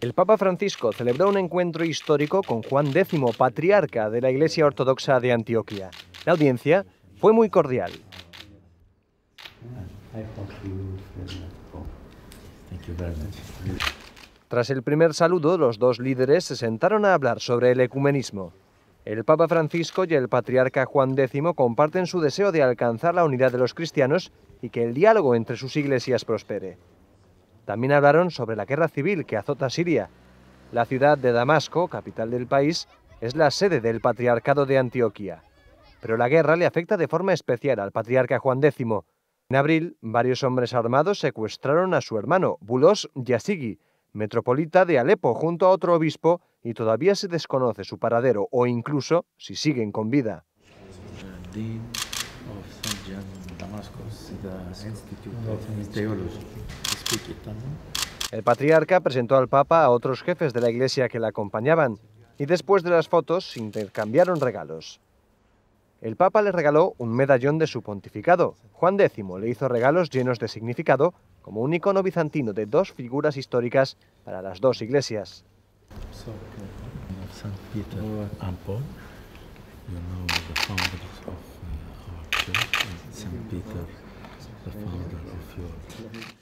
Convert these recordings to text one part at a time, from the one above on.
El Papa Francisco celebró un encuentro histórico con Juan X, patriarca de la Iglesia Ortodoxa de Antioquia. La audiencia fue muy cordial. Tras el primer saludo, los dos líderes se sentaron a hablar sobre el ecumenismo. El Papa Francisco y el Patriarca Juan X comparten su deseo de alcanzar la unidad de los cristianos y que el diálogo entre sus iglesias prospere. También hablaron sobre la guerra civil que azota Siria. La ciudad de Damasco, capital del país, es la sede del Patriarcado de Antioquía. Pero la guerra le afecta de forma especial al Patriarca Juan X. En abril, varios hombres armados secuestraron a su hermano, Bulos Yasigi, metropolita de Alepo, junto a otro obispo y todavía se desconoce su paradero o incluso si siguen con vida. El patriarca presentó al Papa a otros jefes de la iglesia que la acompañaban y después de las fotos intercambiaron regalos. El Papa le regaló un medallón de su pontificado. Juan X le hizo regalos llenos de significado, como un icono bizantino de dos figuras históricas para las dos iglesias.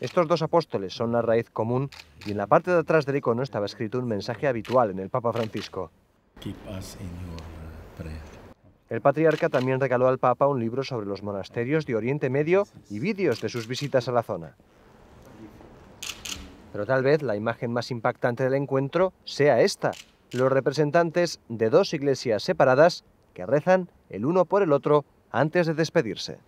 Estos dos apóstoles son la raíz común y en la parte de atrás del icono estaba escrito un mensaje habitual en el Papa Francisco. El patriarca también regaló al Papa un libro sobre los monasterios de Oriente Medio y vídeos de sus visitas a la zona. Pero tal vez la imagen más impactante del encuentro sea esta, los representantes de dos iglesias separadas que rezan el uno por el otro antes de despedirse.